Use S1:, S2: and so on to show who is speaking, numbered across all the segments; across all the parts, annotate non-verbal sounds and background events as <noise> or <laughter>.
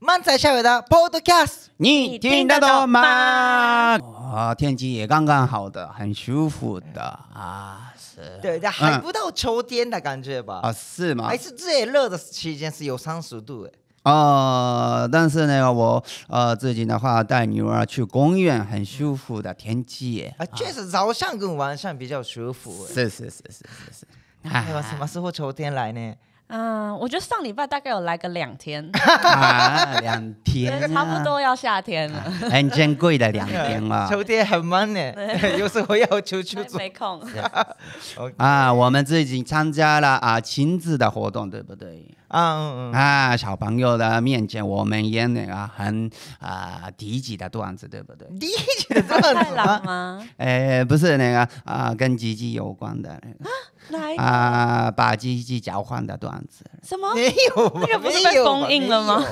S1: 漫仔下午的 podcast 你听得懂吗？
S2: 啊，天气也刚刚好的，很舒服的啊，是。对，还不
S1: 到秋天的感觉吧？啊，
S2: 是吗？还是
S1: 最热的期间是有三十度
S2: 哎。啊，但是呢，我呃最近的话带女儿去公园，很舒服的天气。
S1: 啊，确实早上跟晚上比较舒服。是是是是是。那我什么时候秋天来呢？
S3: 嗯，我觉得上礼拜大概有来个两天，
S1: <laughs> 两天，差不多
S3: 要夏天了，
S1: 很珍贵的两天嘛。<laughs> 秋天很忙呢，有时候要出去做，没空。<laughs>
S2: 啊，我们最近参加了啊亲子的活动，对不对？啊啊，小朋友的面前，我们演那个很啊低级的段子，对不对？
S1: 低级这么老吗？
S2: 哎，不是那个啊，跟吉吉有关的那个。啊，把机器交换的段子
S1: 什么？没有那个不是被封印了吗？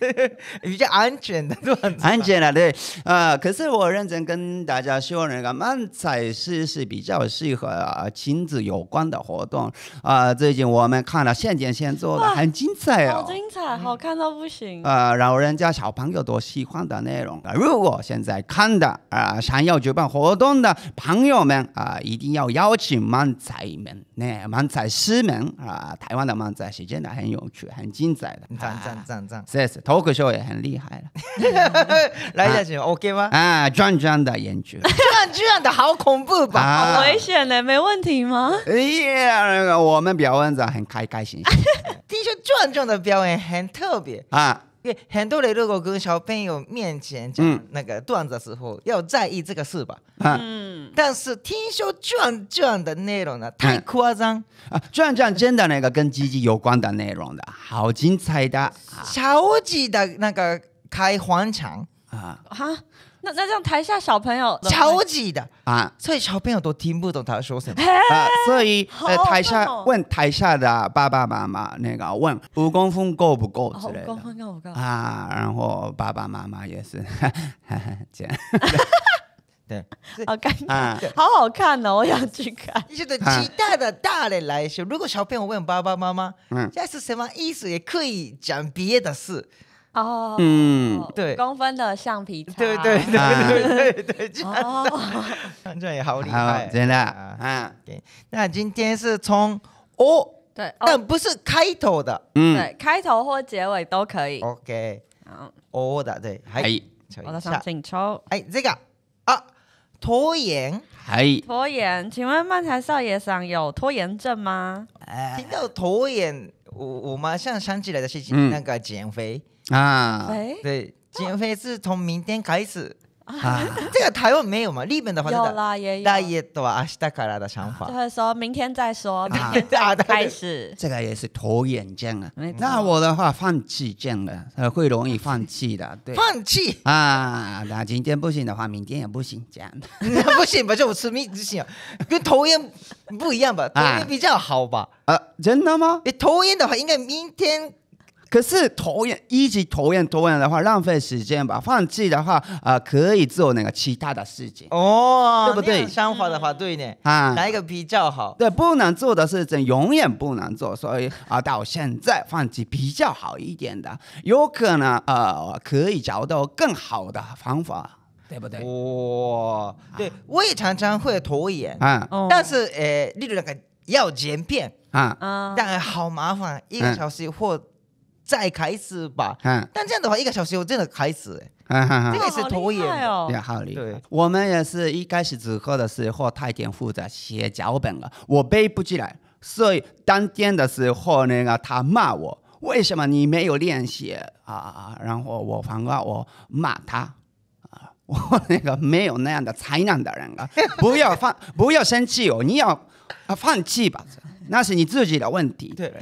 S1: <laughs> 比较安全的段
S2: 子，安全了对。啊，可是我认真跟大家说，那个漫彩是是比较适合亲子有关的活动。啊，最近我们看了现剪现做，很精彩哦，精
S3: 彩，好看到不行。
S2: 啊，老人家小朋友都喜欢的内容。啊。如果现在看的啊，想要举办活动的朋友们啊，一定要邀请漫彩。门，那盲仔戏门啊，台湾的盲仔是真的很有趣，很精彩的，赞赞赞赞，是是，脱个秀也很厉害
S1: 了。<laughs> 来下，去 <laughs> OK 吗？
S2: 啊，转转的研究，
S1: <laughs> 转转的好恐怖吧，好危险呢，没问题吗
S2: 哎呀，那个我们表演者很开开心心。
S1: 听说转转的表演很特别啊。因为很多人如果跟小朋友面前讲那个段子的时候，要在意这个事吧，嗯，但是听说转转的内容呢太夸张，
S2: 啊，转转真的那个跟鸡鸡有关的内容的，好精彩的
S1: 超级的，那个开黄场啊，哈。那那这样台下小朋友超级的啊，所以小朋友都听不懂他说什么，所以在台下
S2: 问台下的爸爸妈妈那个问五公分够不够？五公分够不够？啊，然后爸爸妈妈也是这样。<laughs>
S1: 对，<laughs> 好干净，好好看哦，我想去看。你觉得其他的大人来说，如果小朋友问爸爸妈妈，嗯，这是什么意思？也可以讲别的事。
S3: 哦，
S2: 嗯，
S3: 对，公分的橡皮擦，对对
S1: 对对对对，哦，这 <laughs> 也好厉害，
S2: 真的，啊，嗯，
S1: 那今天是从哦，对，但不是开头的，嗯，对，开头或结尾都可以
S2: ，OK，好哦的对，还有，我都想
S3: 请抽，哎，这个啊，拖延，还，拖延，请问漫才少爷上有拖延症吗？
S1: 听到拖延，我我马上想起来的事情，那个减肥。啊，对，减肥是从明天开始。啊，这个台湾没有嘛？日本的话，有啦也有。ダイエット想法。就
S3: 是说明天再说，明天
S1: 开始。
S2: 这个也是拖延症啊。那我的话放弃症啊，会容易放弃的。<laughs> 放弃。啊，那今天不行的话，明天也不行这样的。
S1: <laughs> 不行吧？就我吃蜜不行，跟拖延不一样吧？啊，比较好吧？啊，真的吗？你拖延的话，应该明天。可是拖延，一直
S2: 拖延拖延的话，浪费时间吧。放弃的话，啊，可以做那个其他的事情哦，
S1: 对不对？想法的话，对呢啊，哪一个比较好？
S2: 对，不能做的事情永远不能做，所以啊，到现在放弃比较好一点的，有可能呃，可以找到更好的方法，对不对？哇，
S1: 对，我也常常会拖延啊，但是诶，你那个要简变啊啊，但好麻烦，一个小时或。再开始吧，但这样的话，一个小时我真的开始，
S2: 这个是拖
S1: 延，也
S2: 好对，我们也是一开始直播的时候，太天负责写脚本了，我背不起来，所以当天的时候那个他骂我，为什么你没有练习啊？然后我反过来我骂他，啊，我那个没有那样的才能的人啊，<laughs> 不要放，不要生气哦，你要放弃吧，那是你自己的问题。
S1: 对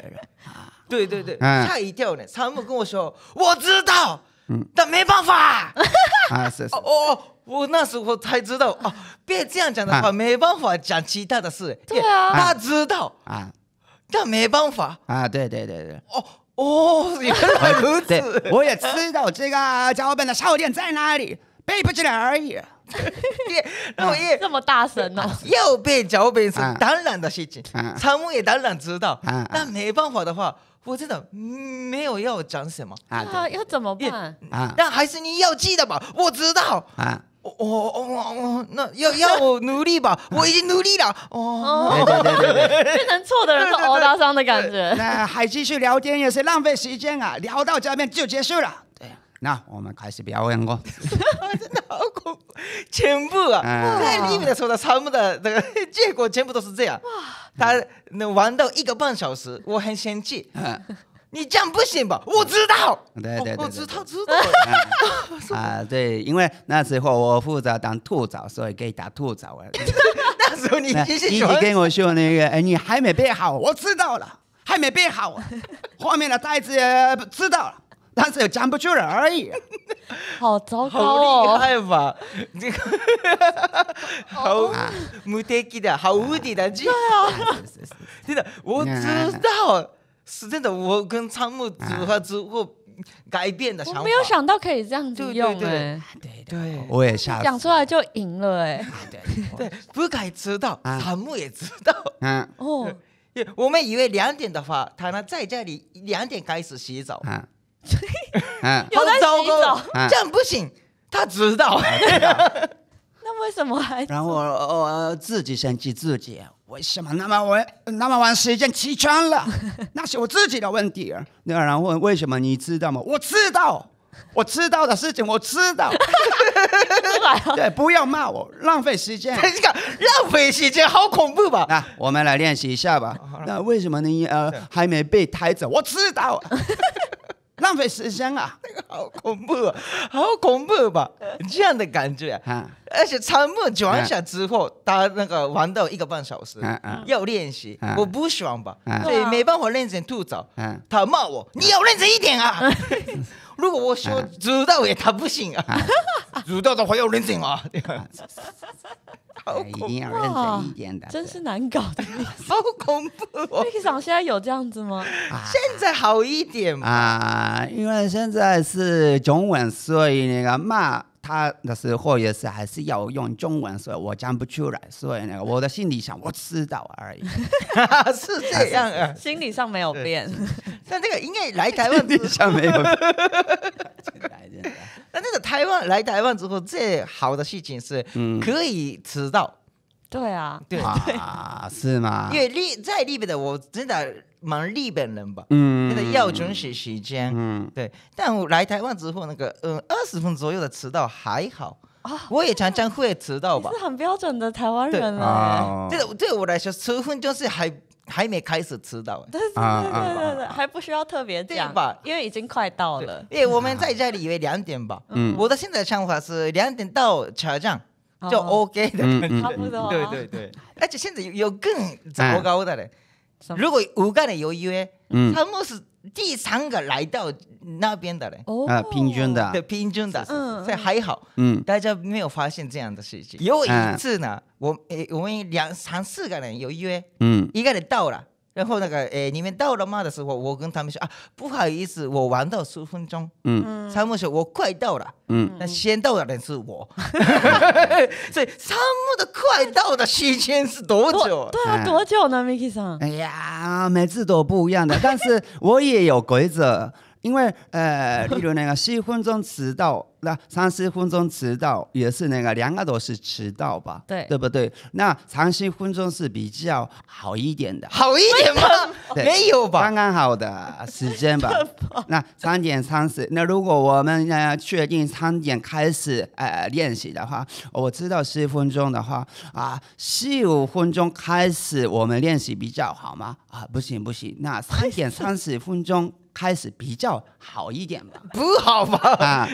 S1: 对对对，吓一跳呢。杉木跟我说：“我知道，嗯、但没办法。<laughs> ”啊是是。哦，哦，我那时候才知道。哦，别这样讲的话，没办法讲其他的事。对啊。他知道啊，但没办法
S2: 啊。对对对对。哦
S1: 哦，<laughs> 原来如此。我也知道这个脚本的笑点在哪里，背不起来而已。那我音这么大声呢？要背脚本是当然的事情，杉木也当然知道。啊但没办法的话。我真的没有要讲什么，啊，要怎么办啊？但还是你要记得吧，我知道啊。我我我我那要要我努力吧，我已经努力了。哦，变成错的人头大伤的感觉。那
S2: 还继续聊天也是浪费时间啊，聊到这边就结束了。对。
S1: 那我们开
S2: 始表演哦。<laughs> 真的
S1: 好恐怖，全部啊！在里面说的全部的这个结果，全部都是这样。他能玩到一个半小时，我很嫌弃。你这样不行吧？我知道，对对对，我知道知道。<laughs> 啊，
S2: 对，因为那时候我负责当吐槽，所以给他吐槽了。<laughs>
S1: 那时候你一直
S2: 我说那个，哎，你还没变好，我知道了，还没变好，后面的袋子也知道了。但是又讲
S1: 不出来而已，<laughs> 好糟糕哦！好厉害吧？这 <laughs> 个好无定的，好无敌的，对啊！真的，我知道是真的。我跟仓木组合之后改变的，我没有想到可以这样子用，对对对，
S2: 对，我也吓讲
S3: 出来就赢了，
S1: 哎，对对，不该知道，仓木也知道，嗯，哦，我们以为两点的话，他呢在家里两点开始洗澡，嗯。嗯，
S2: 他在洗澡，这样
S1: 不行，他知道。<laughs> 那为什
S2: 么还？然后我自己嫌弃自己，为什么那么晚，那么晚时间起床了？<laughs> 那是我自己的问题。那然后为什么你知道吗？我知道，我知道的事情我知道。<laughs> 对，不要骂我，浪费时间。你看，浪费时间好恐怖吧？那我们来练习一下吧。那为什么你呃还没被抬走？我知道。浪费时间啊，<laughs> 那个
S1: 好恐怖，啊，好恐怖吧？这样的感觉，而且沉默转下之后，他那个玩到一个半小时，要练习，我不爽吧，所以没办法练成吐槽，他骂我，你要认真一点啊！<laughs> 如果我说知道也，他不行啊！知道 <laughs> 的话要认真哦，对吧？哈哈
S3: 哈哈哈！营认真一点的，真是难搞的，好恐怖！院长现在有这样子吗？
S2: 现在好一点啊，因为现在是中所以那个嘛。他那时候也是还是要用中文，所以我讲不出来，所以呢，我的心里想我知道而已，
S1: <laughs> 是这样啊。心理上没有变，<laughs> 但这个应该来台湾，心理上没有变。但那个台湾来台湾之后，最好的事情是可以吃到。对啊，对啊，是吗？因为立在日本的我真的蛮日本人吧，嗯，真的要准时时间，嗯，对。但我来台湾之后，那个嗯，二十分左右的迟到还好，啊，我也常常会迟到吧，
S3: 是很标准的台湾人
S1: 啊。就是对我来说，十分就是还还没开始迟到，对对对
S3: 对对，还不需要特别讲吧，因为已经快到了。因为我们在
S1: 家里以为两点吧，嗯，我的现在的想法是两点到车站。就 OK 的，差不多。对对对。而且现在有有更糟糕的嘞，如果五个人有约，他们是第三个来到那边的嘞，平均的，对，平均的，所以还好，大家没有发现这样的事情。有一次呢，我诶，我们两三四个人有约，一个人到了。然后那个诶，你们到了吗的时候，我跟他们说啊，不好意思，我玩到十分钟。嗯，参谋说我快到了。嗯，那先到的人是我。<laughs> <laughs> 所以参谋的快到的时间是多久？对啊，多
S2: 久呢，Miki さん？哎呀，每次都不一样的，但是我也有规则。因为，呃，<laughs> 例如那个十分钟迟到，那三十分钟迟到也是那个两个都是迟到吧？对，对不对？那三十分钟是比较好一点的。好
S1: 一点吗？<laughs> 没
S2: 有吧？刚刚好的时间吧。那三点三十，那如果我们呢确定三点开始呃练习的话，我知道十分钟的话啊，十五分钟开始我们练习比较好吗？啊，不行不行，那三点三十分钟。开始比较好一点吧，不好
S1: 吧？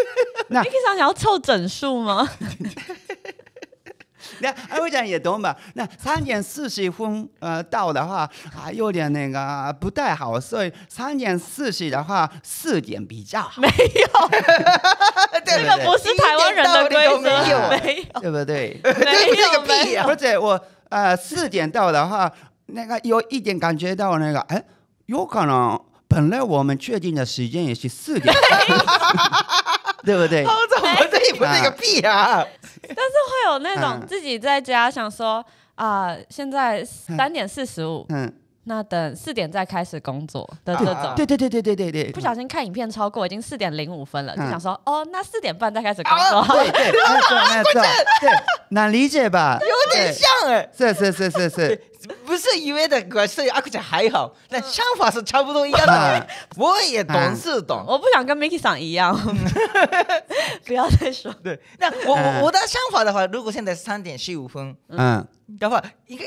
S2: <laughs> 那平常想要凑整数吗？<laughs> 那阿伟讲也懂吧？那三点四十分呃到的话还有点那个不太好，所以三点四十的话四点比较好。没有，
S1: <laughs> 这个不是台湾人的规则，没
S2: 有，对不对？这是个屁啊！而且我呃四点到的话，那个有一点感觉到那个哎有可能。本来我们确定的时间也是四点，
S1: <laughs> 对不对？这也不是个屁啊！
S3: 但是会有那种自己在家想说啊，现在三点四十五，嗯，那等四点再开始工作的这种。对对对对对对对，不小心看影片超过，已经四点
S2: 零五分了，就想说
S3: 哦，那四点半再开始工作。对对对对对，
S2: 难理解吧？有点像哎，是是是是是。
S1: 只是以为的，可阿克且还好，那想法是差不多一样的。<laughs> 我也懂是懂，我不想跟 Mickey 上一样。<laughs> 不要再说。对，那我我我的想法的话，如果现在是三点十五分，嗯，的话，应该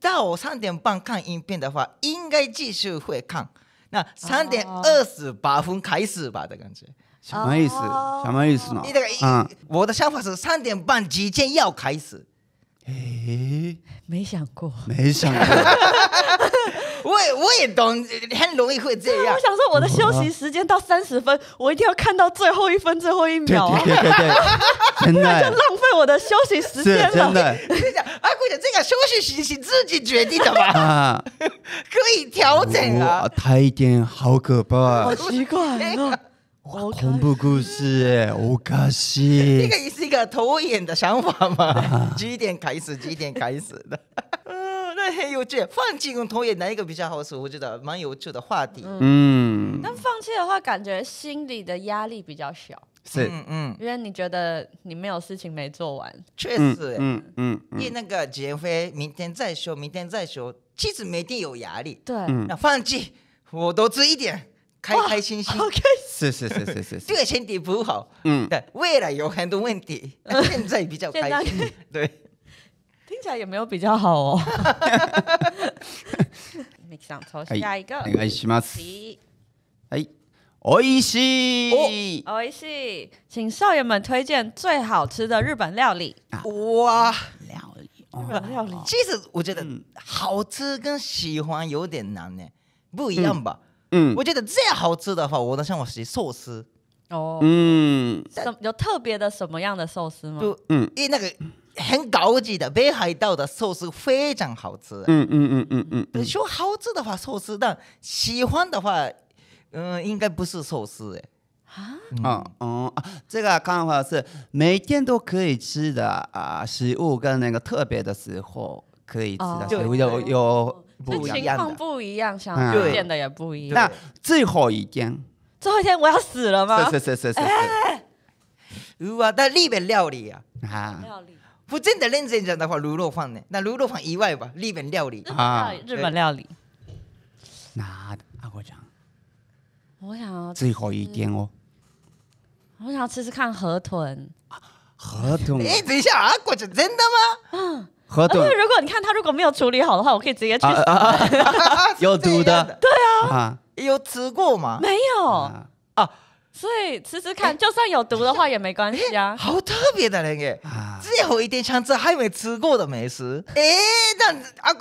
S1: 到我三点半看影片的话，应该继续会看。那三点二十八分开始吧的感觉。
S2: 什么意思？什么意思呢？
S1: 我的想法是三点半几点要开始？
S3: 诶，没想过，没想，过。
S1: <laughs> 我也我也懂，很容易会这样。我想说，我的休息时间到三十分，我一
S3: 定要看到最后一分、最后一秒啊！对对对，
S2: <laughs> 真的就浪
S3: 费我的休息时
S2: 间了。真的，阿
S1: 姑姐，这个休息时间自己决定的啊、<laughs> 可以调整啊。
S2: 太监好可怕，好
S1: 奇怪。恐
S2: 怖故事，我卡西。这个也
S1: 是一个拖延的想法嘛？几点开始？几点开始的？<laughs> 那很有趣，放弃跟拖延哪一个比较好使？我觉得蛮有趣的话题。嗯。但
S3: 放弃的话，感觉心里的
S1: 压力比较小。是，嗯。因为你觉得你没有事情没做完。确实。嗯嗯。你那个减肥，明天再说，明天再说，其实每天有压力。对。那放弃，我多吃一点。开开心心，是是是是是，这个身体不好，嗯，对，未来有很多问题，<laughs> 现在比较开心，对，听起来也没有
S3: 比
S2: 较好哦。n e x 下一个。お願いします。哎，おいし
S3: い。おいしい。请少爷们推荐最好吃的日本料理。
S1: 哇，料理，日本料理。其实我觉得好吃跟喜欢有点难呢，不一样吧？嗯，我觉得最好吃的话，我都想我是寿司。哦，嗯，
S3: 什有特别的什么样的寿司吗？就嗯，一那个
S1: 很高级的北海道的寿司非常好吃。嗯
S2: 嗯嗯嗯嗯。说
S1: 好吃的话，寿司但喜欢的话，嗯，应该不是寿司哎。
S2: 啊？嗯嗯啊，这个看法是每天都可以吃的啊食物，跟那个特别的时候可以吃的食物有有。情况
S3: 不一样，想变的也不一样。那
S2: 最后一天，
S3: 最后一天我要死了吗？
S2: 是是是是是。
S1: 如果在日本料理啊
S2: 啊，料理
S1: 的认真讲的话，卤肉饭呢？那卤肉饭以外吧，日本料理啊，日本料理。
S2: 那阿国讲，
S3: 我想要最后一天哦，我想吃吃看河豚。
S2: 河豚？哎，
S3: 一下，阿国讲真的吗？嗯。因豚，如果你看他如果没有处理好的话，我可以直接去。
S1: 有毒的。对啊，有吃过吗？
S3: 没有啊，所以吃吃看，就算有毒的话也没关系啊。
S1: 好特别的，人耶，只有一点像这还没吃过的美食。
S3: 哎，这样子啊，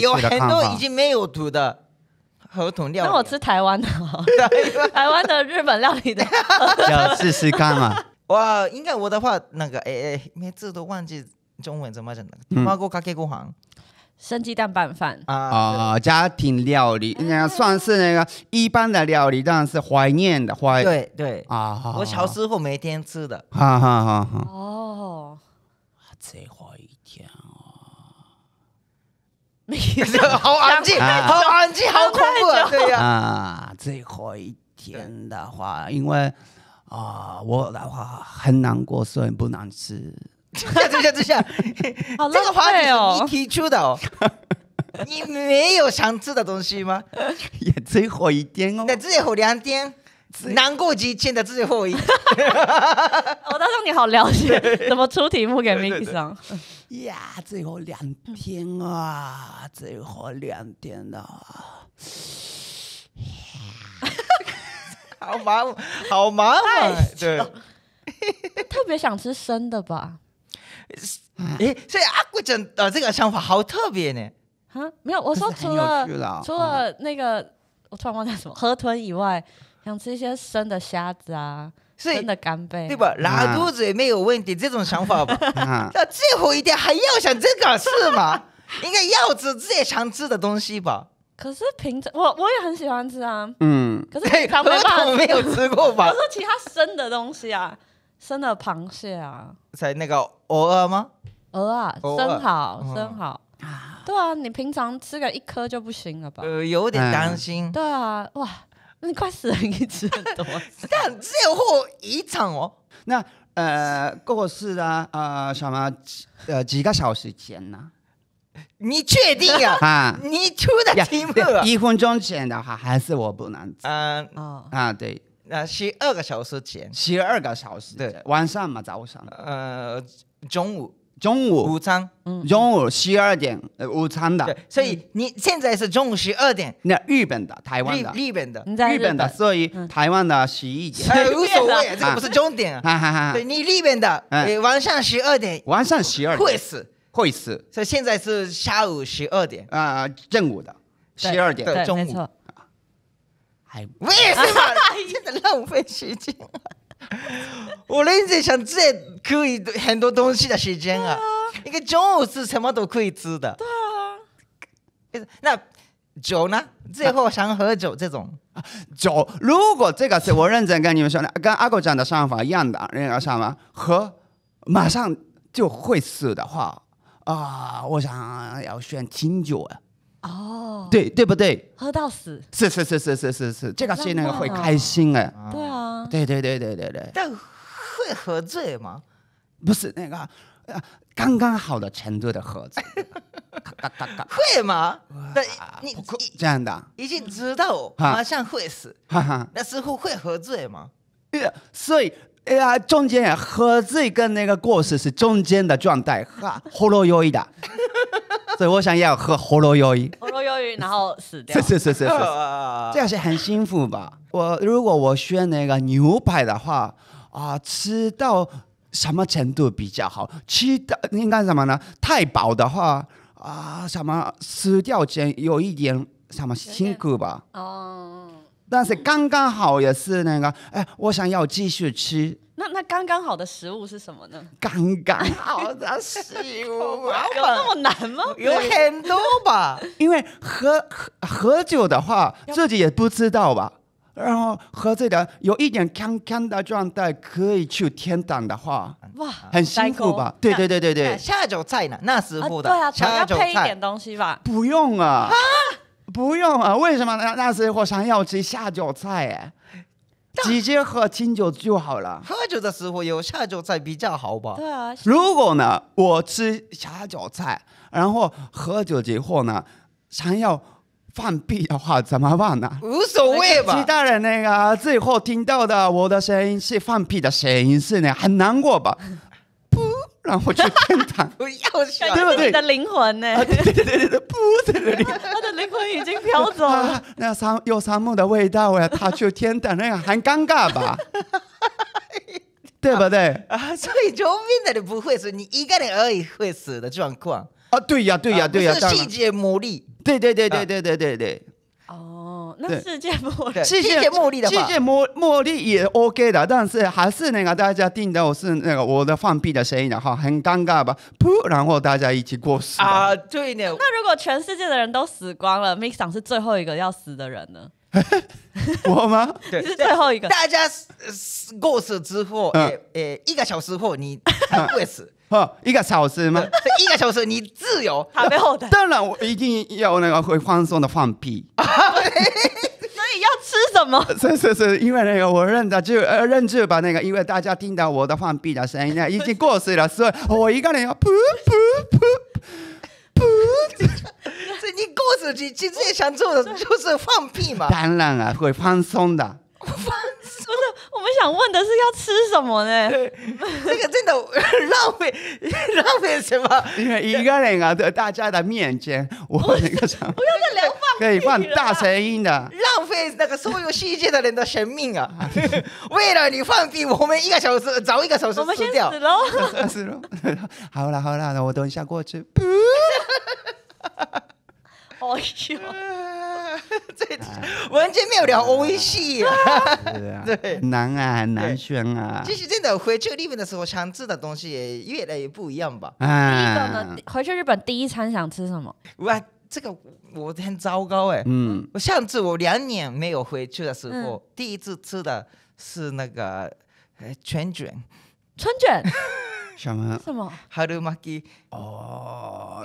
S3: 有很多已经没
S1: 有毒的合同料理。那我吃台湾的，<laughs> 台湾的
S3: 日本料理
S1: 的，<laughs> 要试试看嘛。哇，应该我的话，那个哎哎，每次都忘记。中文怎么讲的？妈给我加几黄生鸡蛋拌饭啊？
S2: 啊，家庭料理，那算是那个一般的料理，但是怀念的怀，对对啊。我小时候每
S1: 天吃的，
S2: 哈哈哈
S1: 哈哦，最后一天哦，没事，好安静，好安静，好恐怖，对呀。啊，
S2: 最后一天的话，因为啊，我的话很难过，所以不能吃。
S1: 这这这这，这个话题是你提出的哦。<laughs> 你没有想吃的东西吗？也最后一天哦。对，最后两天，难过极尽的最后一 <laughs> 我当说你好了解，怎么出题目给 m 没意思
S2: 啊？呀，最后两天啊，最后两天啊，好 <laughs> 麻好
S3: 麻烦，对。特别想吃生的吧？
S1: 哎，所以阿贵讲的这个想法好特别呢。
S3: 啊，没有，我说除了除了那个我突然忘记什么河豚以外，想吃一些生的虾子
S1: 啊。真的干杯，对吧？拉肚子也没有问题，这种想法吧。<laughs> 那最后一点还要想这个事吗？<laughs> 应该要吃自己想吃的东西吧。
S3: 可是平常我我也很喜欢吃啊。
S1: 嗯，可是没有没有吃过吧？我 <laughs> 说
S3: 其他生的东西啊。生的螃蟹啊，
S1: 在那个鹅吗？
S3: 鹅啊，生蚝，生蚝啊，对啊，你平常吃个一颗就不行了
S2: 吧？呃，有点担
S3: 心。对啊，哇，你快死了，你吃很多，
S2: 但只
S1: 最后一场哦。
S2: 那呃过世啊，呃什么呃几个小时前呢？
S1: 你确定啊？啊，你出的题
S2: 目啊？一分钟前的话，还是我不能吃啊啊对。
S1: 呃，十二个
S2: 小时前，十二个小时，对，晚上嘛，早上，呃，中午，中午，午餐，嗯，中午十二点，午餐的，对，
S1: 所以你现在是中午十二点，
S2: 那日本的，台湾的，日
S1: 本的，日本的，
S2: 所以台湾的十一点，无所谓，<laughs> 这个不是终点，<laughs> 哈哈，对，
S1: 你日本的，晚上十二点，晚上十二，会死，会死，所以现在是下午十二点，啊，正午的，
S2: 十二点，中午。
S1: 为什么现在浪费时间？我认真想，这可以很多东西的时间啊。一个中午是什么都可以吃的。对啊。那酒呢？最后想喝酒这种。酒，如果这个是我认真跟你们说
S2: 的，跟阿狗讲的想法一样的那个上法，喝马上就会死的话啊，我想要选清酒啊。哦，对对不对？
S1: 喝到死，
S2: 是是是是是是是，这个是那个会开心哎，对啊，对对对对对对。
S1: 但会喝醉吗？不是那个刚刚
S2: 好的程度的喝醉，
S1: 会吗？对你这样的已经知道马上会死，那时候会喝醉吗？
S2: 对，所以哎呀，中间喝醉跟那个过失是中间的状态，哈，喉咙有一点。<laughs> 所以我想要喝喉咙鱿鱼，
S3: 喉咙鱿鱼，然后
S1: 死掉，是是是是，<laughs> 这样是很
S2: 幸福吧？我如果我选那个牛排的话，啊，吃到什么程度比较好？吃到应该什么呢？太饱的话，啊，什么死掉前有一点什么辛苦吧？哦，但是刚刚好也是那个，哎，我想要继续吃。
S3: 那那刚刚好的食物是什么呢？
S2: 刚刚 <laughs>
S3: 好的食物，<laughs> 有那么难吗？<laughs> 有很多
S2: 吧，因为喝喝喝酒的话，自己也不知道吧。然后喝醉了，有一点康康的状态，可以去天堂的话。哇，很辛苦吧？对对对对对，下酒菜呢？那师傅的下酒菜，要配一点
S3: 东西吧？
S2: 不用啊，不用啊，为什么那那师傅想要吃下酒菜？哎。直接喝清酒就好了。
S1: 喝酒的时候有下酒菜比较好吧。对
S3: 啊。
S2: 如果呢，我吃下酒菜，然后喝酒之后呢，想要放屁的话怎么办呢？无所谓吧。其他人那个最后听到的我的声音是放屁的声音是呢，很难过吧。让我去天堂，
S3: 我要去，对不对？你的灵魂呢？对对对对，不 <laughs> 他的灵魂已经
S1: 飘走
S2: 了。那沙有沙漠的味道呀，他去天堂，那个很尴尬吧？<laughs> 对不对？
S1: 啊，所以周边的人不会死，你一个人而已会死的状况啊！对呀，对呀，对呀，是细节魔力。对对对对对对对对。那
S3: 世界末
S1: 日，世界末日的话，世界末末日也 OK
S2: 的，但是还是那个大家听到是那个我的放屁的声音的话，很尴尬吧？噗，然后大家一起过世啊，
S3: 对呢。那如果全世界的人都死光了 m i x s o n 是最后一个要死的人呢？
S2: <laughs> 我吗？<laughs> 对，是最
S3: 后一个。大家死
S1: 过世之后，呃，一个小时后你不会死，
S2: 哈，<laughs> 一个小时吗？
S1: 一个小时你自由，他没后的。
S2: 当然，我一定要那个会放松的放屁。
S1: 所以要吃什么？是是
S2: 是因为那个我认就呃，认字吧那个，因为大家听到我的放屁的声音呢，已经过时了，所以，我一个人要噗
S1: 噗噗噗。<laughs> 这你过时，你实也想做的就是放屁嘛？
S2: 当然啊，会放松的。
S1: <laughs> 我们
S3: 想
S2: 问的是要吃什么呢？这个真的 <laughs> 浪费 <laughs> 浪费什么？一个人啊，在大家的面前，我一个唱，不
S1: 要再聊放，可以放大声音的，浪费那个所有世界的人的生命啊！<laughs> 为了你放屁，我们一个小时早一个小时死掉喽！死了，
S2: 好了好了，那我等一下过去。
S1: 哎呦，<laughs> 这完全没有聊欧一系啊！<laughs> 对啊，对，
S2: 难啊，很难选啊。其实
S1: 真的回去日本的时候，想吃的东西也越来越不一样吧？第一个呢，回去日本第一餐想吃什么？哇，这个我很糟糕哎。嗯，我上次我两年没有回去的时候，第一次吃的是那个春卷，春卷。什么？什么？哈玛滨哦，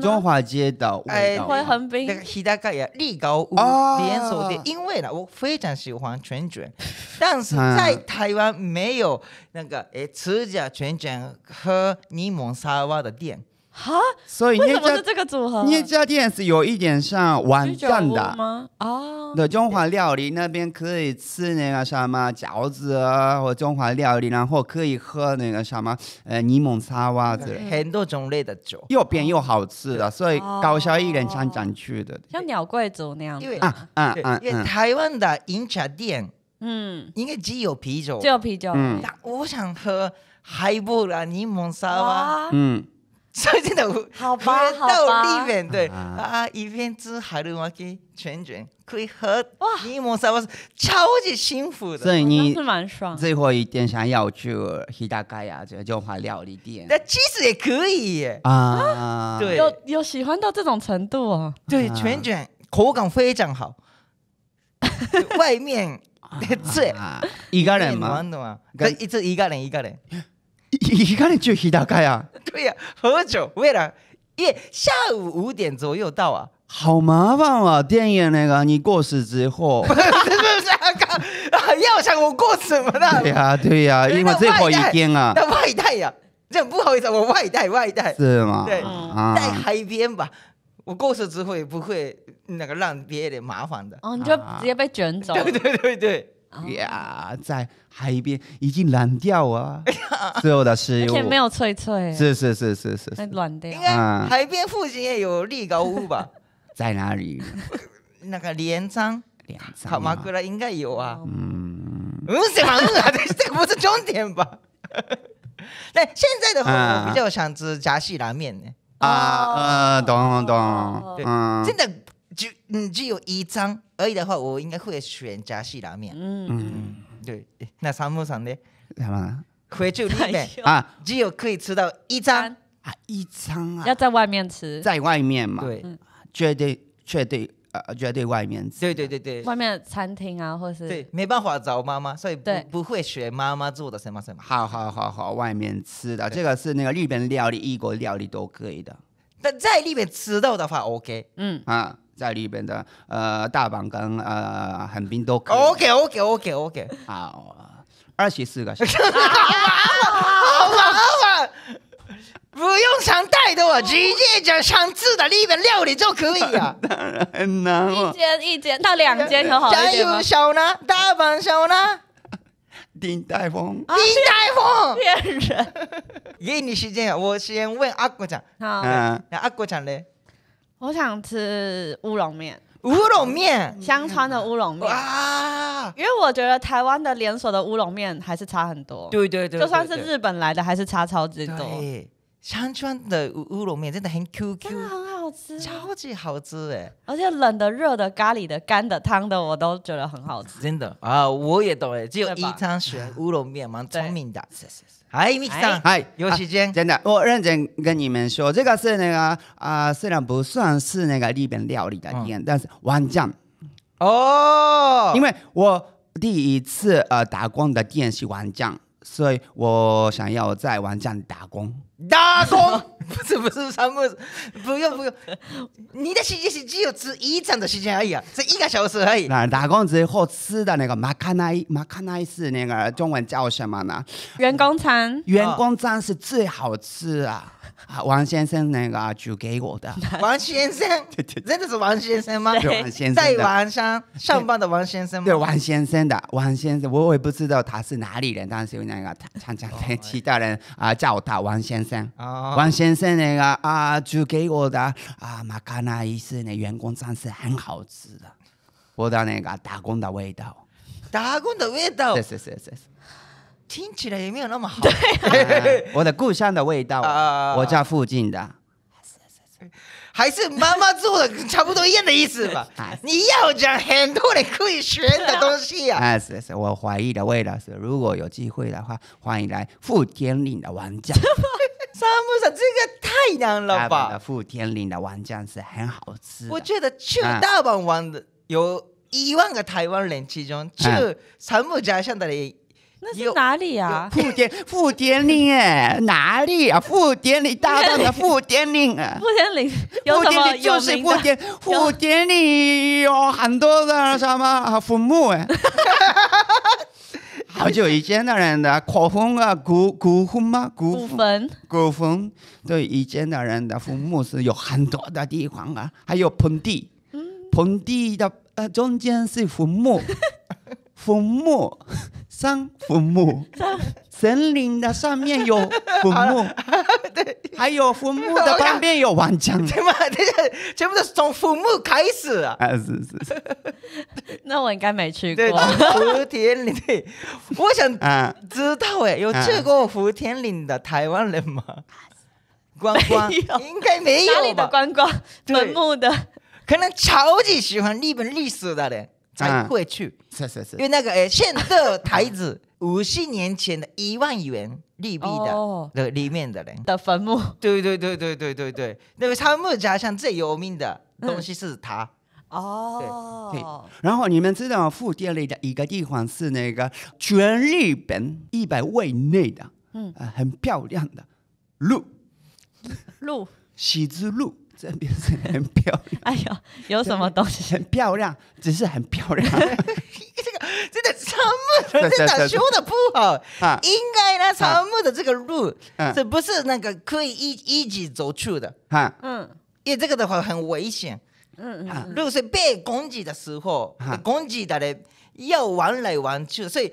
S1: 中华街道哎，淮海北那个，大概也，立高五连锁店。因为呢，我非常喜欢卷卷，<laughs> 但是在台湾没有那个哎，吃着卷卷喝柠檬沙拉的店。
S3: 啊，
S2: 所以为什么是这个组合？那家店是有一点像晚站的哦，的中华料理那边可以吃那个什么饺子啊，或中华料理，然后可以喝那个什么呃柠檬茶哇之类的，很
S1: 多种类的酒，
S2: 又便宜又好吃的，所以搞笑一点想进去的，
S1: 像鸟贵族那样。因为啊啊啊，因为台湾的饮茶店，嗯，应该只有啤酒，只有啤酒。那我想喝海布尔柠檬茶哇，嗯。所以真的好很到里面，对啊，一边吃海还嘛去全卷，可以喝哇，柠檬沙我是超级幸福的，所以你是蛮爽。最
S2: 后一点想要去西大利这个中华料理店。
S1: 那其实也可以，啊，对，
S3: 有有喜欢到这种程度哦。对，全卷
S1: 口感非常好，<laughs> 外面脆，<laughs> 一个人吗？一个人，一个人。<laughs>
S2: 一个人去，大概啊？
S1: 对呀，喝酒为了，耶，下午五点左右到啊，
S2: 好麻烦啊，电影那个你过世之后，不是不是
S1: 啊，要抢我过什么的？对呀对
S2: 呀，因为最后一天啊，
S1: 外带呀，这不好意思，我外带外带，是吗？对，在海边吧，我过世之后也不会那个让别人麻烦的，哦，你就直接被卷走，对对对对。呀，
S2: 在海边已经烂掉啊！最 <laughs> 后的是，而且没
S1: 有脆脆，
S2: 是是是是是，
S1: 软掉。应该海边附近也有立高物吧？
S2: <laughs> 在哪里？
S1: 那个连章，连章，好，马过来应该有啊。嗯，不是么这个 <laughs> 不是重点吧？那现在的比较想吃加西拉面呢。啊，
S2: 懂懂嗯，真的
S1: 就只有一张。可以的话，我应该会选加系拉面。嗯嗯，对。那三木上呢？什么？回去里面啊？只有可以吃到一餐
S3: 啊！一餐啊！要在外面吃，在
S2: 外面嘛？对，绝对绝对呃，绝对外面吃。对对对对。外
S3: 面餐厅啊，或是对，
S2: 没办法找妈妈，所以不不会
S1: 学妈妈做的什么什么。
S2: 好好好好，外面吃的这个是那个日本料理、异国料理都可以的。
S1: 但在里面吃到的话，OK。嗯
S2: 啊。在里边的呃大阪跟呃横滨都可
S1: 以。OK OK OK OK
S2: 好，二十四个。小时，<laughs> 好嘛好嘛，
S1: 不用尝太多，直接讲上次的日本料理就可以啊。
S2: <laughs> 当然啦，一
S3: 间
S1: 一间到两间很好一点呢，大阪小呢？丁
S2: 大风，
S1: 丁大风骗人。<laughs> 给你时间，我先问阿国讲。好，嗯，阿国讲嘞。我想吃乌龙面，乌
S3: 龙面，香川的乌龙面啊！因为我觉得台湾的连锁的乌龙面还是差很多，对对对，就算是日
S1: 本来的还是差超级多。香川的乌乌龙面真的很 Q Q，很好吃，超级好吃哎！
S3: 而且冷的、热的、咖喱的、干的、汤的，我都觉得很好吃。真的啊，
S1: 我也懂哎，只有一汤选乌龙面，蛮聪明的，谢谢。哎，米斯坦。嗨，y o s 真的，我认真跟
S2: 你们说，这个是那个啊，虽然不算是那个日本料理的店，但是玩将。哦。因为我第一次呃打工的店是玩将，所以我想要在玩将打工。
S1: 打工不是不是，不是，不用不用。你的时间是只有吃一餐的时间而已啊，只一个小时而已。
S2: 那打工之好吃的那个马卡奈，马卡奈是那个中文叫什么呢？
S3: 员工餐。员工
S2: 餐是最好吃啊！王先生那个就给我的。
S1: <laughs> 王先生真的是王先生吗？对，王先生在晚上上班的王先生吗？对，王
S2: 先生的。王先生，我也不知道他是哪里人，但是有那个常常被其他人啊叫他王先生。王先生那个啊，就给我的啊，马卡那伊次那员工餐是很好吃的，我的那个打工的味道，
S1: 打工的味道，听起来也没有那么好。
S2: <laughs> 我的故乡的味道，我家附近的，
S1: 还是妈妈做的差不多一样的意思吧。<laughs> 你要讲很多人可以学的东西呀。
S2: 是是，我怀疑的魏老师，如果有机会的话，欢迎来富天岭的玩家。<laughs>
S1: 山姆山，这个太难了吧！
S2: 富田岭的王酱是很好吃。我觉
S1: 得去大阪玩的有一万个台湾人，其中去山木家乡的人。那是哪里
S2: 啊？富田富田岭哎，哪里啊？富田岭大大的富田岭啊！<laughs> 富
S3: 田岭富田岭就是富田富
S2: 田岭有很多的什么啊，坟墓哎。<laughs> 好久以前的人的古坟啊，古古风吗？古古风。对以前的人的坟墓是有很多的地方啊，还有盆地，盆地的呃中间是坟墓，<laughs> 坟墓。上坟
S1: 墓，森林的上面有坟墓，对，<laughs> 还有坟墓的旁边有王家，对妈对，全部都是从坟墓开始啊！啊是是是，<laughs> 那我应该没去过福田林，我想知道哎，有去过福田林的台湾人吗？观光应该没有，哪里的观光坟墓的，可能超级喜欢日本历史的人。才会去，是是是，因为那个哎，献的台子 <laughs> 五十年前的一万元利币的的里面的人的坟墓，对对对对对对对，那个他们家乡最有名的东西是他哦，对。
S2: 然后你们知道富田里的一个地方是那个全日本一百位内的，嗯，很漂亮的路路喜之路。真的是很漂，亮。<laughs> 哎呀，有什么东西很
S3: 漂
S1: 亮，
S2: 只是很漂亮。<laughs> 这
S1: 个这个草木真的修的不好啊！应该呢，草木的这个路，这不是那个可以一一直走去的哈。嗯，因为这个的话很危险。嗯嗯。如果被攻击的时候，攻击的人要玩来玩去，所以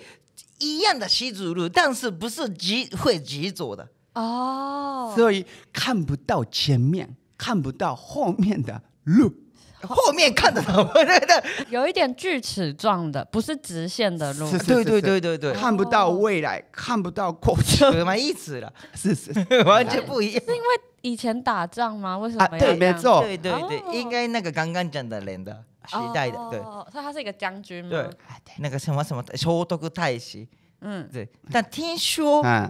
S1: 一样的石子路，但是不是急会急走的
S3: 哦，
S1: 所以看
S2: 不到前面。看不到后面的路，后面看得到。我
S3: 觉得有一点锯齿状的，不是直线的路。对对对对对，看不到
S2: 未来看不到过
S1: 去，<laughs> 么意思了，是是，<laughs> 完全
S3: 不一样。是因为以前打仗吗？为什么特别重？对对对，应
S1: 该那个刚刚讲的人的时代的，对，所以他是一个将军吗？对，那个什么什么昭德太师，嗯，对，但听说啊，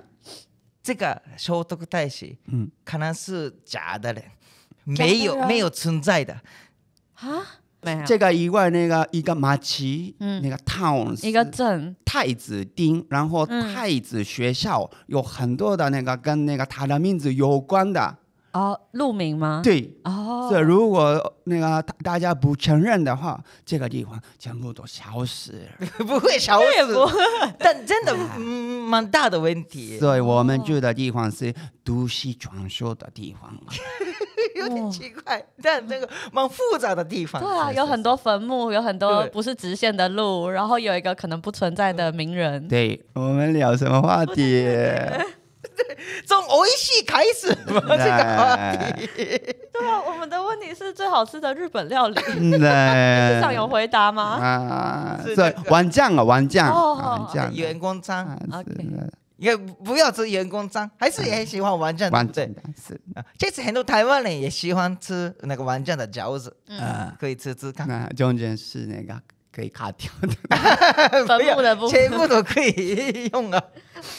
S1: 这个昭德太师，嗯，可能是假的人。没有没有存在的啊，没有。这个
S2: 以外，那个一个马奇，嗯，那个 towns，一个镇，太子町，然后太子学校有很多的那个跟那个他的名字有关的哦，路名吗？
S3: 对
S1: 哦，所以
S2: 如果那个大家不承认的话，这个地方全部都消失，
S1: <laughs> 不会消失，但真的嗯蛮大的问题。所以
S2: 我们住的地方是都市传说的地方。
S1: <laughs> 有点奇怪，在那个蛮复杂的地方。对啊，有很多坟
S3: 墓，有很多不是直线的路，然后有一个可能不存在的名人。
S2: 对我们聊什么话题？
S3: 从游戏开始嘛，这个话题。对啊，我们的问题是最好吃的日本料理对，
S2: 市场有回答吗？啊，对，碗酱啊，碗酱，碗酱，员工餐，OK。
S1: 也不要吃员工章，还是也很喜欢玩章的，的是啊。这次很多台湾人也喜欢吃那个玩章的饺子，啊，可以吃吃看看，中间是那个可以卡掉的，全 <laughs> 部的，全部都可以
S3: 用啊。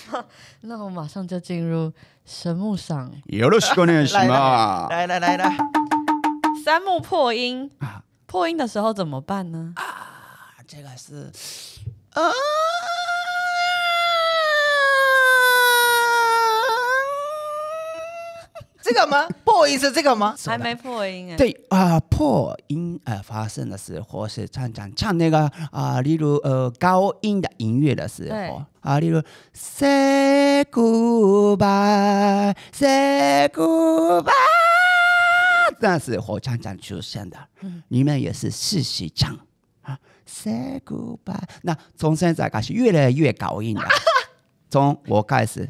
S3: <laughs> 那我马上就进入神木上，有了习惯就行了。来来来来，三木破音，破音的时候怎么办呢？啊，这个是啊。
S1: 这个吗？破音是这个吗？还没破音哎。对
S2: 啊，破音啊，发生的时候是唱唱唱那个啊，例如呃高音的音乐的时候，啊，例如 “say goodbye, say goodbye”，那是或常常出现的。你们也是试试唱啊，“say goodbye”。那从现在开始越来越高音了，<laughs> 从我开始。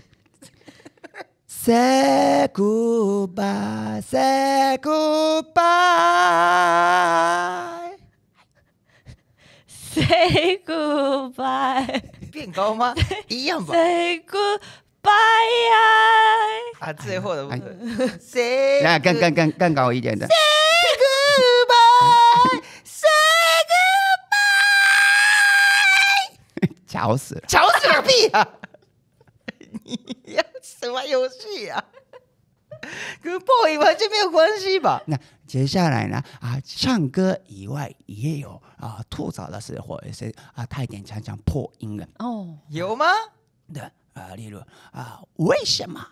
S2: Say goodbye,
S1: say goodbye, say goodbye。变高吗？一样吧。Say goodbye。啊，最后的。Say。来，更更更
S2: 更高一点的。Say
S1: goodbye, say
S2: goodbye。吵死了！吵死了！
S1: 屁啊！你。玩游戏啊，<laughs> 跟破音完全没有关系吧？
S2: 那接下来呢？啊，唱歌以外也有啊，吐槽的时候也是啊，太勉强讲破音了。
S1: 哦，有吗？
S2: 对啊，例如啊，为什么？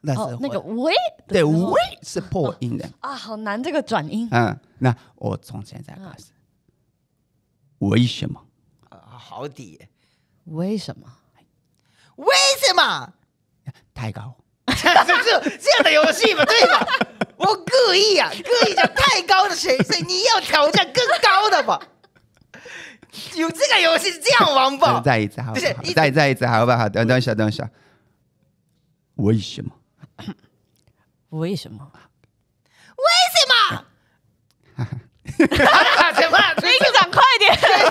S2: 那时候、h y 的喂，h 是破音的
S3: 啊，好难这个转音。嗯，
S2: 那我从现在开始，为什么？
S3: 啊，好底。为什么？
S1: 为什么？太高，<laughs> 这这这样的游戏嘛，对吧？<laughs> 我故意啊，故意讲太高的水赏，你要挑战更高的嘛？有这个游戏是这样玩吧？再一
S2: 次，好，不是，再再一次，好吧，好，等一下，等一下，为什么？为什么？
S1: 为什么？哈哈哈哈哈！什么？崔局长，快点！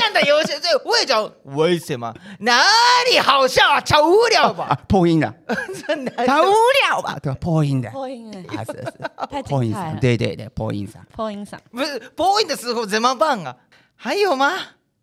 S1: 这样的游戏我也讲为什么哪里好笑啊？超无聊
S2: 吧？point <laughs> 啊，
S1: 他 <laughs> 无聊吧？对破音 o i n 的，point 的，太精彩对
S2: 对对破音 i n t 上
S1: p o 上，不是破音的时候怎么
S3: 办啊？还有吗？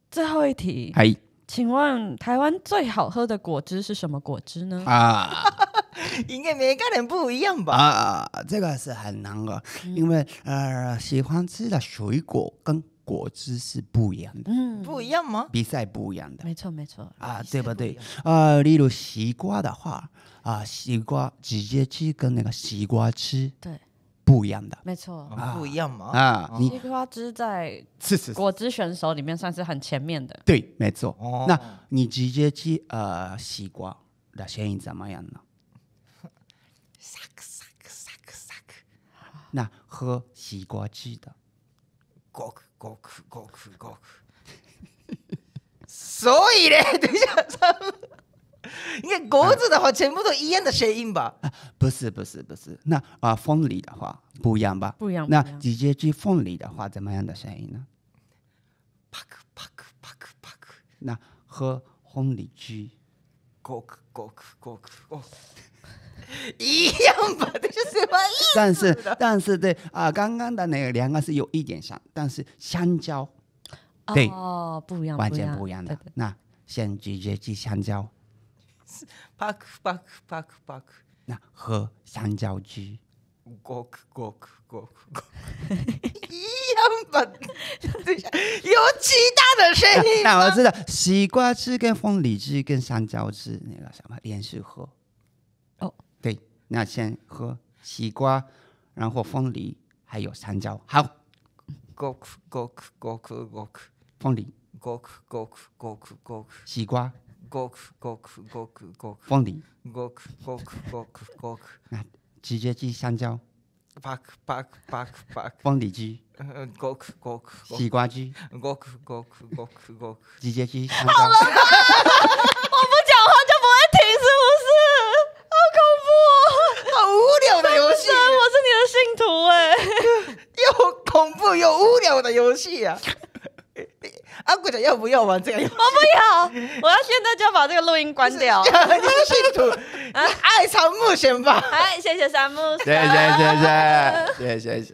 S3: 最后一题。哎，请问台湾最好喝的果汁是什么果汁呢？啊，
S2: <laughs> 应该每个人不一样吧？啊，这个是很难的，因为呃，喜欢吃的水果跟。果汁是不一样的，
S1: 嗯，不一样吗？
S2: 比赛不一样的，
S1: 没错没错
S2: 啊，对不对？呃，例如西瓜的话，啊，西瓜直接吃跟那个西瓜吃，对，不一样的，没错，不一样嘛啊，西
S3: 瓜汁在果汁选手里面算是很前面的，
S2: 对，没错。哦。那你直接吃呃西瓜，那声音怎么样呢？萨克萨克萨克萨克。那喝西瓜汁的
S1: 果。高哭高哭高哭，所以呢，<laughs> 等呀，全你看，高字的话，全部都一样的声音吧？啊，
S2: 不是不是不是，那啊，凤梨的话不一样吧？不一样。那直接去凤梨的话，怎么样的声音呢？啪克啪克啪克啪克。那和凤梨去，
S1: <laughs> 一样吧，这是什么？
S2: 意思？但是，但是，对啊，刚刚的那个两个是有一点像，但是香蕉，对哦，不一样，完全不一样的。那先直接吃香蕉，
S1: 是吧克吧克吧克吧克。
S2: 那喝香蕉汁，
S1: 果克果克果克，一样吧？等一下，有极大的声音。<laughs> 那
S2: 我知道，西瓜汁跟凤梨汁跟香蕉汁那个什么连续喝。那先喝西瓜，然后凤梨，还有香蕉，好。
S1: go k go k go k go k o 凤梨。go k go k go k go k o 西瓜。go k go k go k go k o 凤梨。go k go k go k go go
S2: 直接吃香蕉。
S1: pack pack pack pack 凤梨汁。go go 西瓜汁。go k go go go k o 直接吃。好了吗？无聊的游戏啊！阿贵讲要不要玩这个游戏？我不要，
S3: 我要现在就把这个录音关掉。<laughs> 信徒爱藏木显吧！哎，谢谢三木，谢谢谢
S1: 谢谢谢谢谢。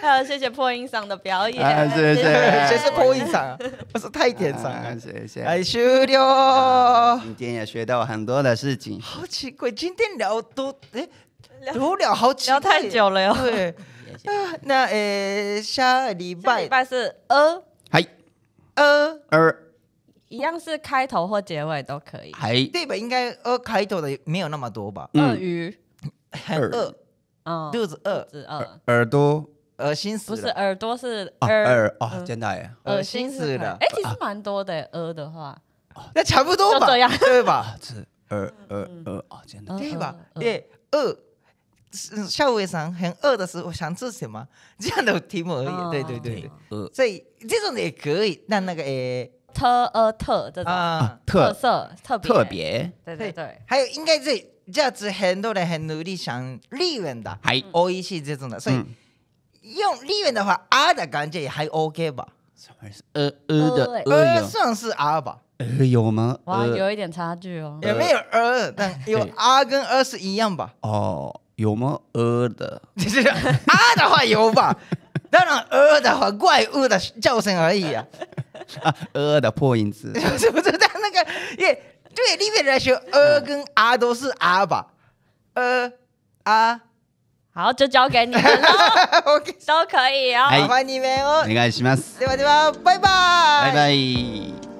S3: 还有谢谢破音嗓的表演，谢谢
S1: 谢谢 <laughs> 破音嗓，不是太甜嗓，谢谢。哎，收聊，
S2: 今天也学到很多的事情。好
S1: 奇怪，今天聊多哎，聊聊好奇，聊太久了哟。对。那呃，下礼拜下礼拜是呃，还呃呃，一样是开头或结尾都可以。还对吧？应该呃开头的没有那么多吧。鳄鱼，饿，肚子饿，耳朵，恶心死，不是耳朵是耳哦，真的。恶心死了，哎，其实
S3: 蛮多的。呃的话，那差不多吧，
S1: 对吧？<laughs> 是呃呃呃哦，真的。对吧？对，饿。下午上很饿的时候想吃什么 <laughs> 这样的题目而已，对对对。所以这种也可以，但那个诶特呃特这种特色特别特别，对对对。还有应该是这样子，很多人很努力想利润的，还 O C 这种的。所以用利润的话，R 的感觉也还 O K 吧？
S2: 呃呃的呃
S1: 算是 R 吧？
S2: 有吗？哇，有
S1: 一点差距哦。有没有 R？有 R 跟是一样吧？
S2: 哦。有吗？呃的，
S1: 这是啊的话有吧？当然，呃的话，怪物的叫声而已啊！
S2: <laughs> 呃的破音字 <laughs>
S1: 是不是？但那个，也对，里面来说，呃跟啊都是啊吧？呃啊，好，就交给你了，<laughs> 都可以哦，欢迎你们哦，
S2: お願いします，
S3: 对
S1: 吧？对吧？拜拜，
S2: 拜拜。